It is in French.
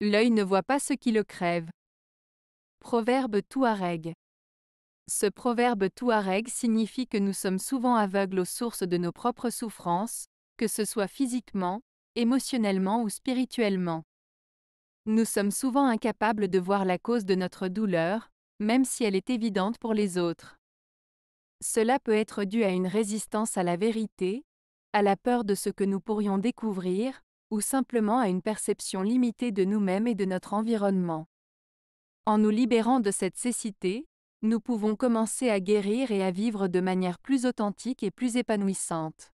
L'œil ne voit pas ce qui le crève. Proverbe Touareg. Ce proverbe Touareg signifie que nous sommes souvent aveugles aux sources de nos propres souffrances, que ce soit physiquement, émotionnellement ou spirituellement. Nous sommes souvent incapables de voir la cause de notre douleur, même si elle est évidente pour les autres. Cela peut être dû à une résistance à la vérité, à la peur de ce que nous pourrions découvrir, ou simplement à une perception limitée de nous-mêmes et de notre environnement. En nous libérant de cette cécité, nous pouvons commencer à guérir et à vivre de manière plus authentique et plus épanouissante.